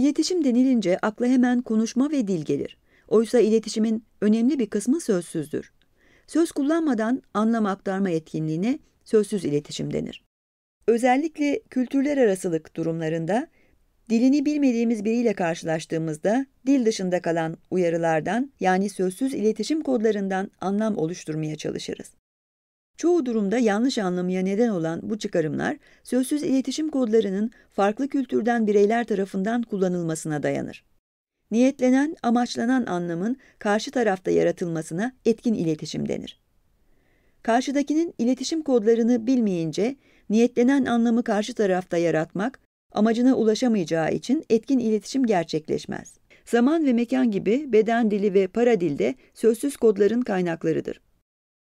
İletişim denilince akla hemen konuşma ve dil gelir. Oysa iletişimin önemli bir kısmı sözsüzdür. Söz kullanmadan anlam aktarma yetkinliğine sözsüz iletişim denir. Özellikle kültürler arasılık durumlarında dilini bilmediğimiz biriyle karşılaştığımızda dil dışında kalan uyarılardan yani sözsüz iletişim kodlarından anlam oluşturmaya çalışırız. Çoğu durumda yanlış anlamaya neden olan bu çıkarımlar, sözsüz iletişim kodlarının farklı kültürden bireyler tarafından kullanılmasına dayanır. Niyetlenen, amaçlanan anlamın karşı tarafta yaratılmasına etkin iletişim denir. Karşıdakinin iletişim kodlarını bilmeyince, niyetlenen anlamı karşı tarafta yaratmak, amacına ulaşamayacağı için etkin iletişim gerçekleşmez. Zaman ve mekan gibi beden dili ve para dilde sözsüz kodların kaynaklarıdır.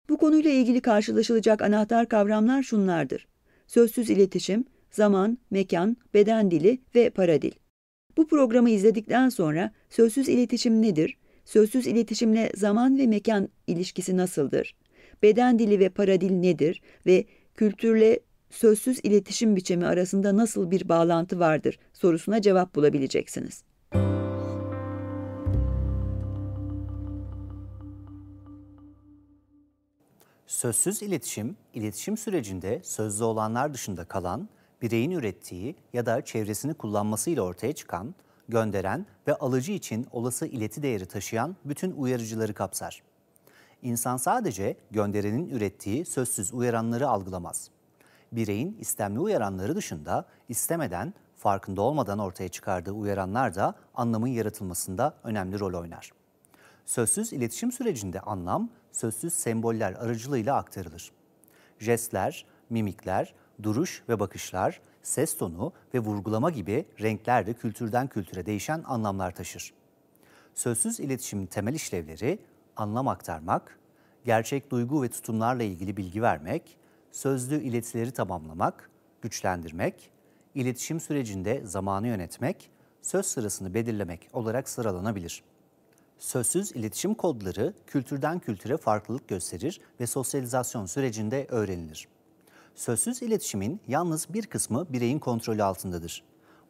Bu konuyla ilgili karşılaşılacak anahtar kavramlar şunlardır. Sözsüz iletişim, zaman, mekan, beden dili ve para dil. Bu programı izledikten sonra sözsüz iletişim nedir? Sözsüz iletişimle zaman ve mekan ilişkisi nasıldır? Beden dili ve para dil nedir? Ve kültürle sözsüz iletişim biçimi arasında nasıl bir bağlantı vardır sorusuna cevap bulabileceksiniz. Sözsüz iletişim, iletişim sürecinde sözlü olanlar dışında kalan, bireyin ürettiği ya da çevresini kullanmasıyla ortaya çıkan, gönderen ve alıcı için olası ileti değeri taşıyan bütün uyarıcıları kapsar. İnsan sadece gönderenin ürettiği sözsüz uyaranları algılamaz. Bireyin istemli uyaranları dışında istemeden, farkında olmadan ortaya çıkardığı uyaranlar da anlamın yaratılmasında önemli rol oynar. Sözsüz iletişim sürecinde anlam sözsüz semboller aracılığıyla aktarılır. Jestler, mimikler, duruş ve bakışlar, ses tonu ve vurgulama gibi renkler de kültürden kültüre değişen anlamlar taşır. Sözsüz iletişimin temel işlevleri anlam aktarmak, gerçek duygu ve tutumlarla ilgili bilgi vermek, sözlü iletileri tamamlamak, güçlendirmek, iletişim sürecinde zamanı yönetmek, söz sırasını belirlemek olarak sıralanabilir. Sözsüz iletişim kodları kültürden kültüre farklılık gösterir ve sosyalizasyon sürecinde öğrenilir. Sözsüz iletişimin yalnız bir kısmı bireyin kontrolü altındadır.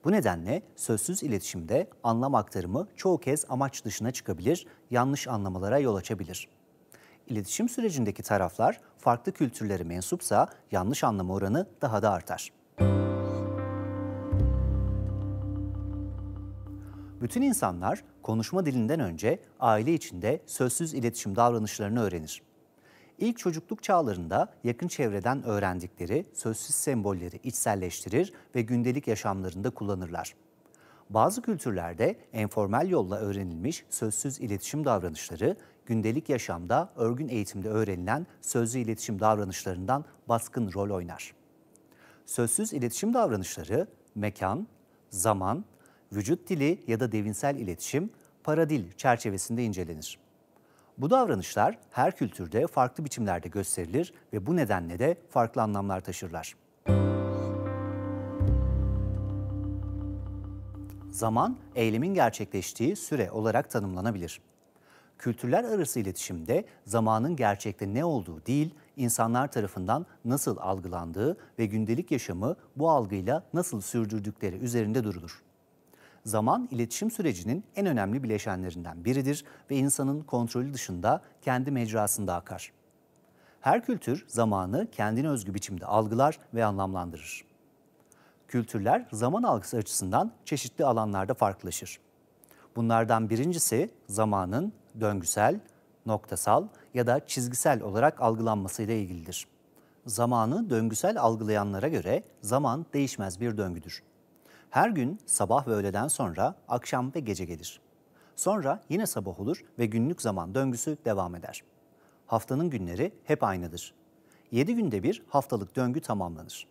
Bu nedenle sözsüz iletişimde anlam aktarımı çoğu kez amaç dışına çıkabilir, yanlış anlamalara yol açabilir. İletişim sürecindeki taraflar farklı kültürlere mensupsa yanlış anlama oranı daha da artar. bütün insanlar konuşma dilinden önce aile içinde sözsüz iletişim davranışlarını öğrenir. İlk çocukluk çağlarında yakın çevreden öğrendikleri sözsüz sembolleri içselleştirir ve gündelik yaşamlarında kullanırlar. Bazı kültürlerde enformel yolla öğrenilmiş sözsüz iletişim davranışları gündelik yaşamda örgün eğitimde öğrenilen sözlü iletişim davranışlarından baskın rol oynar. Sözsüz iletişim davranışları mekan, zaman, vücut dili ya da devinsel iletişim paradil çerçevesinde incelenir. Bu davranışlar her kültürde farklı biçimlerde gösterilir ve bu nedenle de farklı anlamlar taşırlar. Zaman, eylemin gerçekleştiği süre olarak tanımlanabilir. Kültürler arası iletişimde zamanın gerçekte ne olduğu değil, insanlar tarafından nasıl algılandığı ve gündelik yaşamı bu algıyla nasıl sürdürdükleri üzerinde durulur. Zaman iletişim sürecinin en önemli bileşenlerinden biridir ve insanın kontrolü dışında kendi mecrasında akar. Her kültür zamanı kendine özgü biçimde algılar ve anlamlandırır. Kültürler zaman algısı açısından çeşitli alanlarda farklılaşır. Bunlardan birincisi zamanın döngüsel, noktasal ya da çizgisel olarak algılanmasıyla ilgilidir. Zamanı döngüsel algılayanlara göre zaman değişmez bir döngüdür. Her gün sabah ve öğleden sonra akşam ve gece gelir. Sonra yine sabah olur ve günlük zaman döngüsü devam eder. Haftanın günleri hep aynıdır. 7 günde bir haftalık döngü tamamlanır.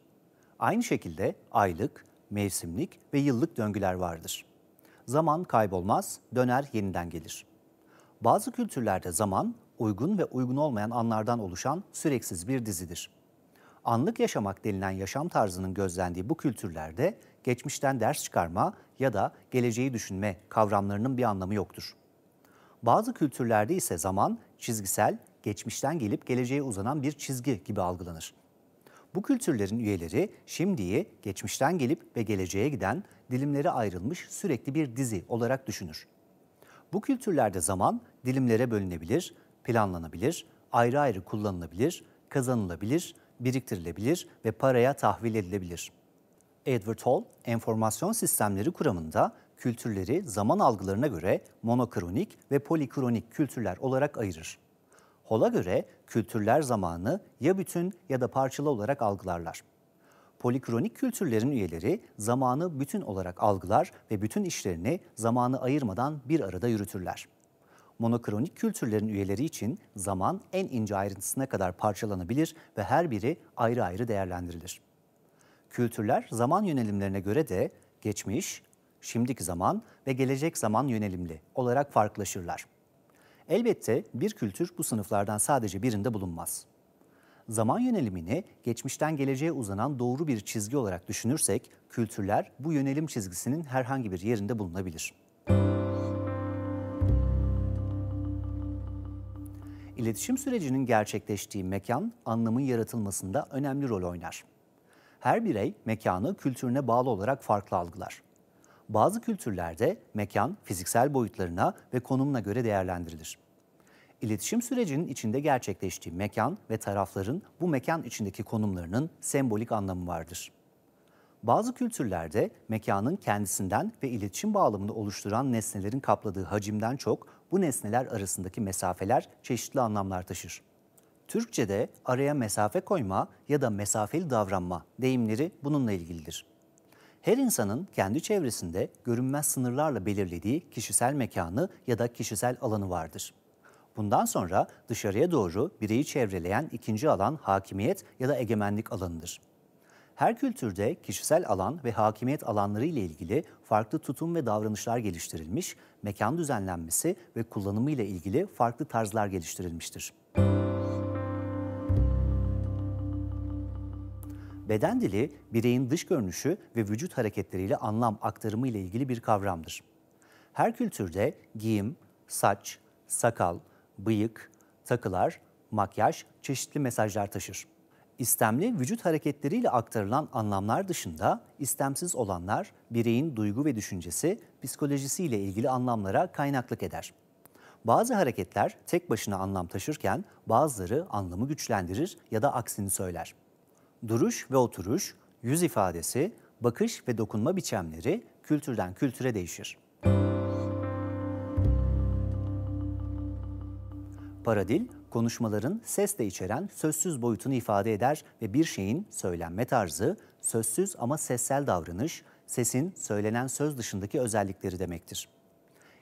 Aynı şekilde aylık, mevsimlik ve yıllık döngüler vardır. Zaman kaybolmaz, döner yeniden gelir. Bazı kültürlerde zaman uygun ve uygun olmayan anlardan oluşan süreksiz bir dizidir. Anlık yaşamak denilen yaşam tarzının gözlendiği bu kültürlerde geçmişten ders çıkarma ya da geleceği düşünme kavramlarının bir anlamı yoktur. Bazı kültürlerde ise zaman çizgisel, geçmişten gelip geleceğe uzanan bir çizgi gibi algılanır. Bu kültürlerin üyeleri şimdiyi geçmişten gelip ve geleceğe giden dilimlere ayrılmış sürekli bir dizi olarak düşünür. Bu kültürlerde zaman dilimlere bölünebilir, planlanabilir, ayrı ayrı kullanılabilir, kazanılabilir, biriktirilebilir ve paraya tahvil edilebilir. Edward Hall, enformasyon sistemleri kuramında kültürleri zaman algılarına göre monokronik ve polikronik kültürler olarak ayırır. Hall'a göre kültürler zamanı ya bütün ya da parçalı olarak algılarlar. Polikronik kültürlerin üyeleri zamanı bütün olarak algılar ve bütün işlerini zamanı ayırmadan bir arada yürütürler. Monokronik kültürlerin üyeleri için zaman en ince ayrıntısına kadar parçalanabilir ve her biri ayrı ayrı değerlendirilir. Kültürler zaman yönelimlerine göre de geçmiş, şimdiki zaman ve gelecek zaman yönelimli olarak farklılaşırlar. Elbette bir kültür bu sınıflardan sadece birinde bulunmaz. Zaman yönelimini geçmişten geleceğe uzanan doğru bir çizgi olarak düşünürsek, kültürler bu yönelim çizgisinin herhangi bir yerinde bulunabilir. İletişim sürecinin gerçekleştiği mekan, anlamın yaratılmasında önemli rol oynar. Her birey mekanı kültürüne bağlı olarak farklı algılar. Bazı kültürlerde mekan fiziksel boyutlarına ve konumuna göre değerlendirilir. İletişim sürecinin içinde gerçekleştiği mekan ve tarafların bu mekan içindeki konumlarının sembolik anlamı vardır. Bazı kültürlerde mekanın kendisinden ve iletişim bağlamını oluşturan nesnelerin kapladığı hacimden çok bu nesneler arasındaki mesafeler çeşitli anlamlar taşır. Türkçe'de araya mesafe koyma ya da mesafeli davranma deyimleri bununla ilgilidir. Her insanın kendi çevresinde görünmez sınırlarla belirlediği kişisel mekanı ya da kişisel alanı vardır. Bundan sonra dışarıya doğru bireyi çevreleyen ikinci alan hakimiyet ya da egemenlik alanıdır. Her kültürde kişisel alan ve hakimiyet alanları ile ilgili farklı tutum ve davranışlar geliştirilmiş, mekan düzenlenmesi ve kullanımı ile ilgili farklı tarzlar geliştirilmiştir. Beden dili, bireyin dış görünüşü ve vücut hareketleriyle anlam aktarımı ile ilgili bir kavramdır. Her kültürde giyim, saç, sakal, bıyık, takılar, makyaj çeşitli mesajlar taşır. İstemli vücut hareketleriyle aktarılan anlamlar dışında istemsiz olanlar bireyin duygu ve düşüncesi, psikolojisi ile ilgili anlamlara kaynaklık eder. Bazı hareketler tek başına anlam taşırken bazıları anlamı güçlendirir ya da aksini söyler duruş ve oturuş, yüz ifadesi, bakış ve dokunma biçimleri kültürden kültüre değişir. Paradil, konuşmaların sesle içeren sözsüz boyutunu ifade eder ve bir şeyin söylenme tarzı, sözsüz ama sessel davranış, sesin söylenen söz dışındaki özellikleri demektir.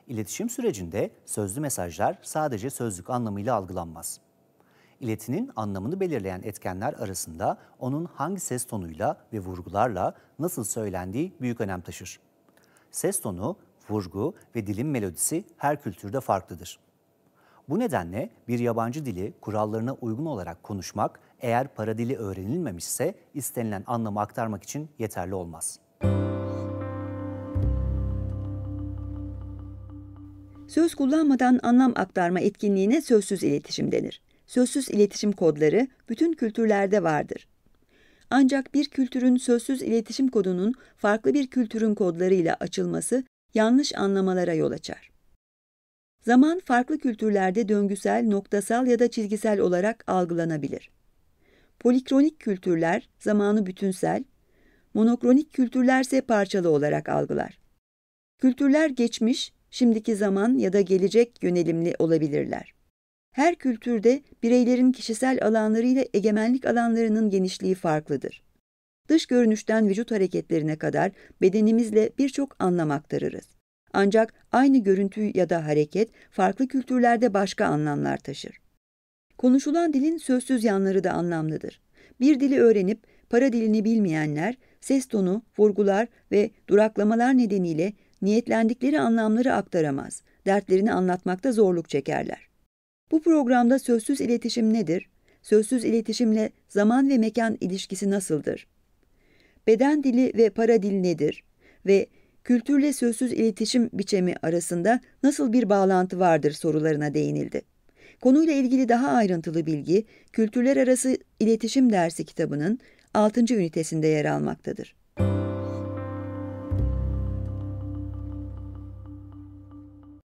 İletişim sürecinde sözlü mesajlar sadece sözlük anlamıyla algılanmaz. İletinin anlamını belirleyen etkenler arasında onun hangi ses tonuyla ve vurgularla nasıl söylendiği büyük önem taşır. Ses tonu, vurgu ve dilin melodisi her kültürde farklıdır. Bu nedenle bir yabancı dili kurallarına uygun olarak konuşmak eğer para paradili öğrenilmemişse istenilen anlamı aktarmak için yeterli olmaz. Söz kullanmadan anlam aktarma etkinliğine sözsüz iletişim denir. Sözsüz iletişim kodları bütün kültürlerde vardır. Ancak bir kültürün sözsüz iletişim kodunun farklı bir kültürün kodlarıyla açılması yanlış anlamalara yol açar. Zaman farklı kültürlerde döngüsel, noktasal ya da çizgisel olarak algılanabilir. Polikronik kültürler zamanı bütünsel, monokronik kültürlerse parçalı olarak algılar. Kültürler geçmiş, şimdiki zaman ya da gelecek yönelimli olabilirler. Her kültürde bireylerin kişisel alanları ile egemenlik alanlarının genişliği farklıdır. Dış görünüşten vücut hareketlerine kadar bedenimizle birçok anlam aktarırız. Ancak aynı görüntü ya da hareket farklı kültürlerde başka anlamlar taşır. Konuşulan dilin sözsüz yanları da anlamlıdır. Bir dili öğrenip para dilini bilmeyenler ses tonu, vurgular ve duraklamalar nedeniyle niyetlendikleri anlamları aktaramaz, dertlerini anlatmakta zorluk çekerler. Bu programda sözsüz iletişim nedir? Sözsüz iletişimle zaman ve mekan ilişkisi nasıldır? Beden dili ve para dili nedir? Ve kültürle sözsüz iletişim biçemi arasında nasıl bir bağlantı vardır sorularına değinildi. Konuyla ilgili daha ayrıntılı bilgi Kültürler Arası İletişim Dersi kitabının 6. ünitesinde yer almaktadır.